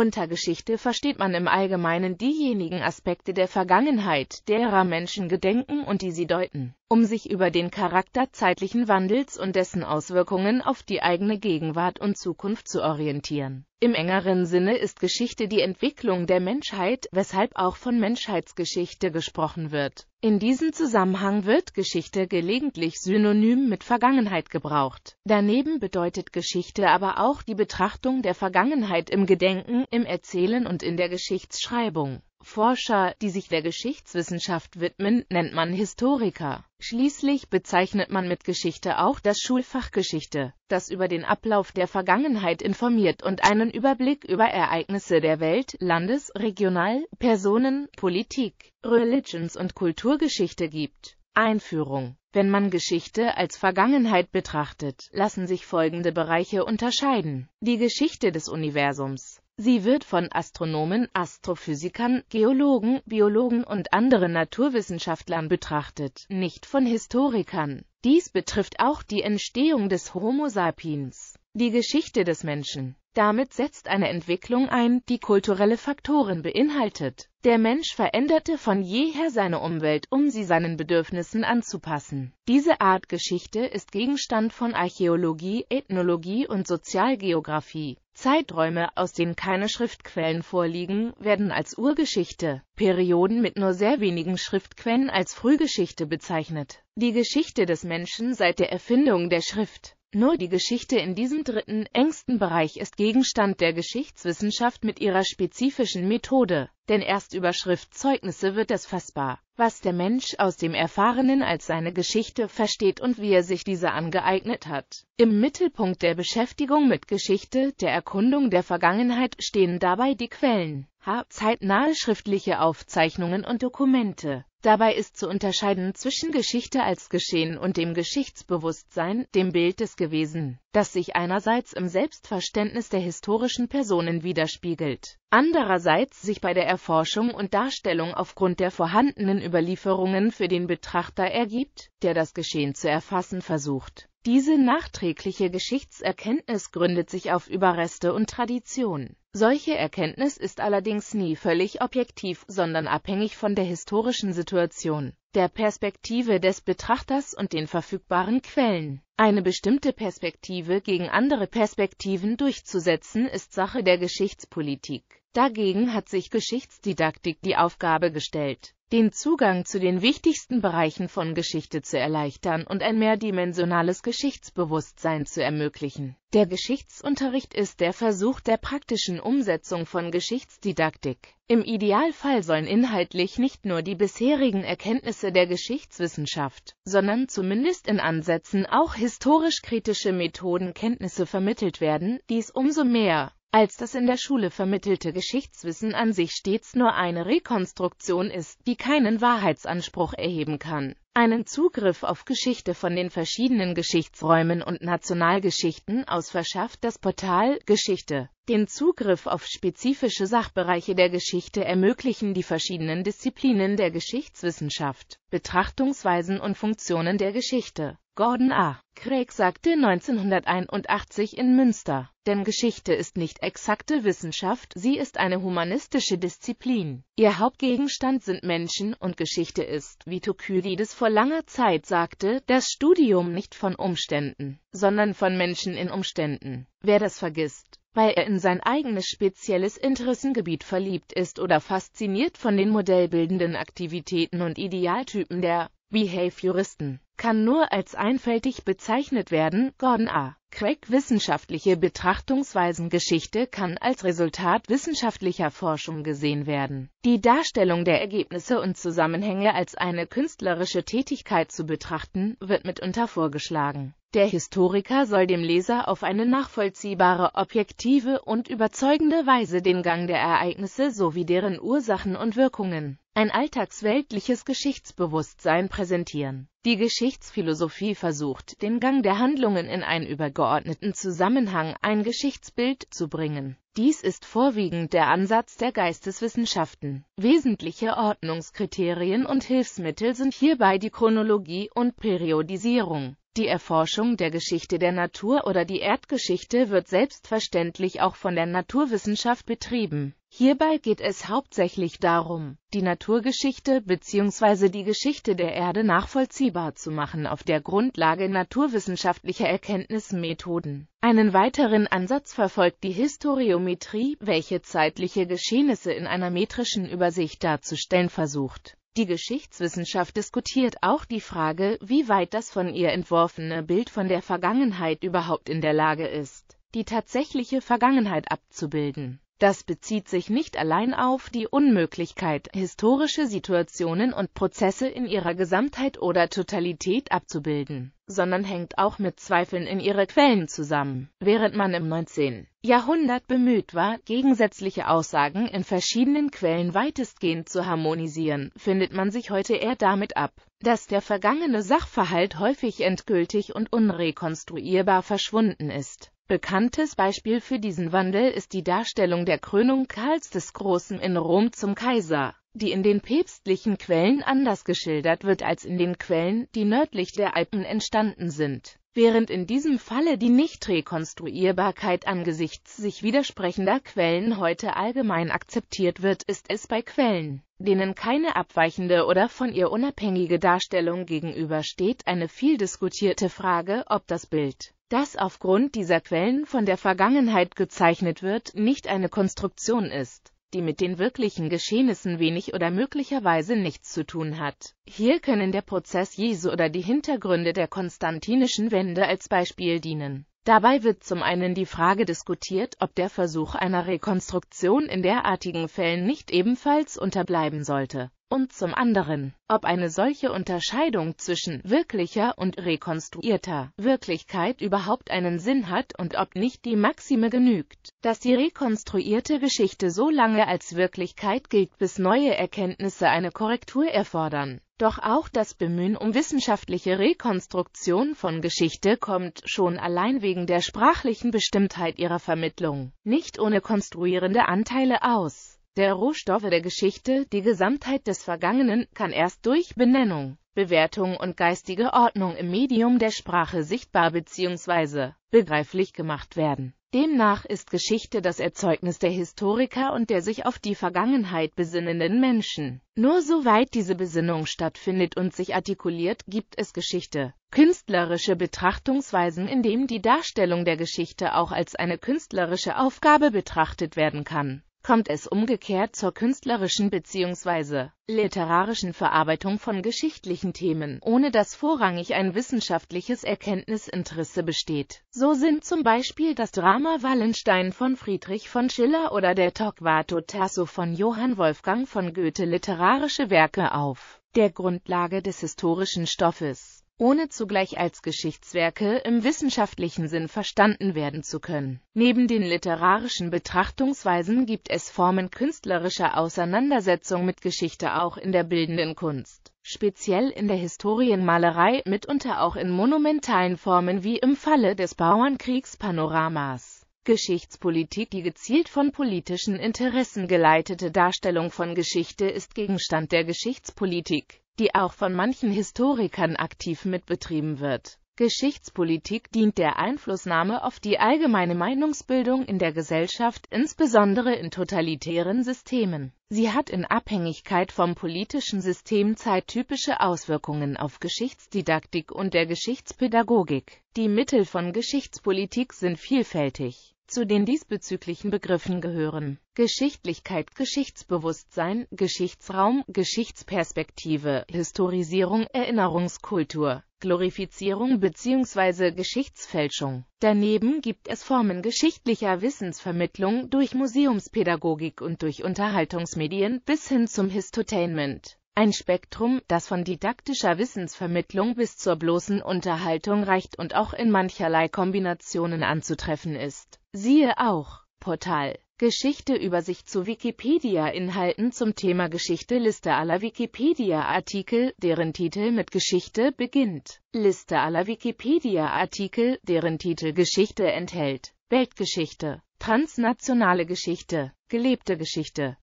Unter Geschichte versteht man im Allgemeinen diejenigen Aspekte der Vergangenheit, derer Menschen gedenken und die sie deuten, um sich über den Charakter zeitlichen Wandels und dessen Auswirkungen auf die eigene Gegenwart und Zukunft zu orientieren im engeren Sinne ist Geschichte die Entwicklung der Menschheit, weshalb auch von Menschheitsgeschichte gesprochen wird. In diesem Zusammenhang wird Geschichte gelegentlich synonym mit Vergangenheit gebraucht. Daneben bedeutet Geschichte aber auch die Betrachtung der Vergangenheit im Gedenken, im Erzählen und in der Geschichtsschreibung Forscher, die sich der Geschichtswissenschaft widmen, nennt man Historiker. Schließlich bezeichnet man mit Geschichte auch das Schulfachgeschichte, das über den Ablauf der Vergangenheit informiert und einen Überblick über Ereignisse der Welt, Landes-, Regional-, Personen-, Politik-, Religions- und Kulturgeschichte gibt. Einführung Wenn man Geschichte als Vergangenheit betrachtet, lassen sich folgende Bereiche unterscheiden. Die Geschichte des Universums Sie wird von Astronomen, Astrophysikern, Geologen, Biologen und anderen Naturwissenschaftlern betrachtet, nicht von Historikern. Dies betrifft auch die Entstehung des Homo sapiens, die Geschichte des Menschen. Damit setzt eine Entwicklung ein, die kulturelle Faktoren beinhaltet. Der Mensch veränderte von jeher seine Umwelt, um sie seinen Bedürfnissen anzupassen. Diese Art Geschichte ist Gegenstand von Archäologie, Ethnologie und Sozialgeografie. Zeiträume, aus denen keine Schriftquellen vorliegen, werden als Urgeschichte, Perioden mit nur sehr wenigen Schriftquellen als Frühgeschichte bezeichnet. Die Geschichte des Menschen seit der Erfindung der Schrift nur die Geschichte in diesem dritten, engsten Bereich ist Gegenstand der Geschichtswissenschaft mit ihrer spezifischen Methode denn erst über Schriftzeugnisse wird es fassbar, was der Mensch aus dem Erfahrenen als seine Geschichte versteht und wie er sich diese angeeignet hat. Im Mittelpunkt der Beschäftigung mit Geschichte, der Erkundung der Vergangenheit stehen dabei die Quellen, h. zeitnahe schriftliche Aufzeichnungen und Dokumente. Dabei ist zu unterscheiden zwischen Geschichte als Geschehen und dem Geschichtsbewusstsein, dem Bild des Gewesen, das sich einerseits im Selbstverständnis der historischen Personen widerspiegelt andererseits sich bei der Erforschung und Darstellung aufgrund der vorhandenen Überlieferungen für den Betrachter ergibt, der das Geschehen zu erfassen versucht. Diese nachträgliche Geschichtserkenntnis gründet sich auf Überreste und Tradition. Solche Erkenntnis ist allerdings nie völlig objektiv, sondern abhängig von der historischen Situation der Perspektive des Betrachters und den verfügbaren Quellen. Eine bestimmte Perspektive gegen andere Perspektiven durchzusetzen ist Sache der Geschichtspolitik. Dagegen hat sich Geschichtsdidaktik die Aufgabe gestellt, den Zugang zu den wichtigsten Bereichen von Geschichte zu erleichtern und ein mehrdimensionales Geschichtsbewusstsein zu ermöglichen. Der Geschichtsunterricht ist der Versuch der praktischen Umsetzung von Geschichtsdidaktik. Im Idealfall sollen inhaltlich nicht nur die bisherigen Erkenntnisse der Geschichtswissenschaft, sondern zumindest in Ansätzen auch historisch-kritische Methodenkenntnisse vermittelt werden, dies umso mehr, als das in der Schule vermittelte Geschichtswissen an sich stets nur eine Rekonstruktion ist, die keinen Wahrheitsanspruch erheben kann. Einen Zugriff auf Geschichte von den verschiedenen Geschichtsräumen und Nationalgeschichten aus verschafft das Portal Geschichte. Den Zugriff auf spezifische Sachbereiche der Geschichte ermöglichen die verschiedenen Disziplinen der Geschichtswissenschaft, Betrachtungsweisen und Funktionen der Geschichte. Gordon A. Craig sagte 1981 in Münster, denn Geschichte ist nicht exakte Wissenschaft, sie ist eine humanistische Disziplin. Ihr Hauptgegenstand sind Menschen und Geschichte ist, wie Thukydides vor langer Zeit sagte, das Studium nicht von Umständen, sondern von Menschen in Umständen. Wer das vergisst, weil er in sein eigenes spezielles Interessengebiet verliebt ist oder fasziniert von den modellbildenden Aktivitäten und Idealtypen der Behavioristen, kann nur als einfältig bezeichnet werden. Gordon A. Craig wissenschaftliche Betrachtungsweisengeschichte kann als Resultat wissenschaftlicher Forschung gesehen werden. Die Darstellung der Ergebnisse und Zusammenhänge als eine künstlerische Tätigkeit zu betrachten, wird mitunter vorgeschlagen. Der Historiker soll dem Leser auf eine nachvollziehbare, objektive und überzeugende Weise den Gang der Ereignisse sowie deren Ursachen und Wirkungen, ein alltagsweltliches Geschichtsbewusstsein präsentieren. Die Geschichtsphilosophie versucht, den Gang der Handlungen in einen übergeordneten Zusammenhang, ein Geschichtsbild, zu bringen. Dies ist vorwiegend der Ansatz der Geisteswissenschaften. Wesentliche Ordnungskriterien und Hilfsmittel sind hierbei die Chronologie und Periodisierung. Die Erforschung der Geschichte der Natur oder die Erdgeschichte wird selbstverständlich auch von der Naturwissenschaft betrieben. Hierbei geht es hauptsächlich darum, die Naturgeschichte bzw. die Geschichte der Erde nachvollziehbar zu machen auf der Grundlage naturwissenschaftlicher Erkenntnismethoden. Einen weiteren Ansatz verfolgt die Historiometrie, welche zeitliche Geschehnisse in einer metrischen Übersicht darzustellen versucht die Geschichtswissenschaft diskutiert auch die Frage, wie weit das von ihr entworfene Bild von der Vergangenheit überhaupt in der Lage ist, die tatsächliche Vergangenheit abzubilden das bezieht sich nicht allein auf die Unmöglichkeit, historische Situationen und Prozesse in ihrer Gesamtheit oder Totalität abzubilden, sondern hängt auch mit Zweifeln in ihre Quellen zusammen. Während man im 19. Jahrhundert bemüht war, gegensätzliche Aussagen in verschiedenen Quellen weitestgehend zu harmonisieren, findet man sich heute eher damit ab, dass der vergangene Sachverhalt häufig endgültig und unrekonstruierbar verschwunden ist. Bekanntes Beispiel für diesen Wandel ist die Darstellung der Krönung Karls des Großen in Rom zum Kaiser, die in den päpstlichen Quellen anders geschildert wird als in den Quellen, die nördlich der Alpen entstanden sind, während in diesem Falle die Nicht-Rekonstruierbarkeit angesichts sich widersprechender Quellen heute allgemein akzeptiert wird, ist es bei Quellen, denen keine abweichende oder von ihr unabhängige Darstellung gegenübersteht, eine viel diskutierte Frage, ob das Bild das aufgrund dieser Quellen von der Vergangenheit gezeichnet wird, nicht eine Konstruktion ist, die mit den wirklichen Geschehnissen wenig oder möglicherweise nichts zu tun hat. Hier können der Prozess Jesu oder die Hintergründe der konstantinischen Wende als Beispiel dienen. Dabei wird zum einen die Frage diskutiert, ob der Versuch einer Rekonstruktion in derartigen Fällen nicht ebenfalls unterbleiben sollte und zum anderen, ob eine solche Unterscheidung zwischen wirklicher und rekonstruierter Wirklichkeit überhaupt einen Sinn hat und ob nicht die Maxime genügt, dass die rekonstruierte Geschichte so lange als Wirklichkeit gilt, bis neue Erkenntnisse eine Korrektur erfordern. Doch auch das Bemühen um wissenschaftliche Rekonstruktion von Geschichte kommt schon allein wegen der sprachlichen Bestimmtheit ihrer Vermittlung nicht ohne konstruierende Anteile aus der Rohstoffe der Geschichte, die Gesamtheit des Vergangenen, kann erst durch Benennung, Bewertung und geistige Ordnung im Medium der Sprache sichtbar bzw. begreiflich gemacht werden. Demnach ist Geschichte das Erzeugnis der Historiker und der sich auf die Vergangenheit besinnenden Menschen. Nur soweit diese Besinnung stattfindet und sich artikuliert, gibt es Geschichte. Künstlerische Betrachtungsweisen, in indem die Darstellung der Geschichte auch als eine künstlerische Aufgabe betrachtet werden kann kommt es umgekehrt zur künstlerischen bzw. literarischen Verarbeitung von geschichtlichen Themen, ohne dass vorrangig ein wissenschaftliches Erkenntnisinteresse besteht. So sind zum Beispiel das Drama Wallenstein von Friedrich von Schiller oder der Torquato Tasso von Johann Wolfgang von Goethe literarische Werke auf der Grundlage des historischen Stoffes ohne zugleich als Geschichtswerke im wissenschaftlichen Sinn verstanden werden zu können. Neben den literarischen Betrachtungsweisen gibt es Formen künstlerischer Auseinandersetzung mit Geschichte auch in der bildenden Kunst, speziell in der Historienmalerei, mitunter auch in monumentalen Formen wie im Falle des Bauernkriegspanoramas. Geschichtspolitik Die gezielt von politischen Interessen geleitete Darstellung von Geschichte ist Gegenstand der Geschichtspolitik die auch von manchen Historikern aktiv mitbetrieben wird. Geschichtspolitik dient der Einflussnahme auf die allgemeine Meinungsbildung in der Gesellschaft, insbesondere in totalitären Systemen. Sie hat in Abhängigkeit vom politischen System zeittypische Auswirkungen auf Geschichtsdidaktik und der Geschichtspädagogik. Die Mittel von Geschichtspolitik sind vielfältig zu den diesbezüglichen Begriffen gehören. Geschichtlichkeit, Geschichtsbewusstsein, Geschichtsraum, Geschichtsperspektive, Historisierung, Erinnerungskultur, Glorifizierung bzw. Geschichtsfälschung. Daneben gibt es Formen geschichtlicher Wissensvermittlung durch Museumspädagogik und durch Unterhaltungsmedien bis hin zum Histotainment. Ein Spektrum, das von didaktischer Wissensvermittlung bis zur bloßen Unterhaltung reicht und auch in mancherlei Kombinationen anzutreffen ist. Siehe auch Portal Geschichte Übersicht zu Wikipedia-Inhalten zum Thema Geschichte Liste aller Wikipedia-Artikel, deren Titel mit Geschichte beginnt. Liste aller Wikipedia-Artikel, deren Titel Geschichte enthält. Weltgeschichte, transnationale Geschichte, gelebte Geschichte,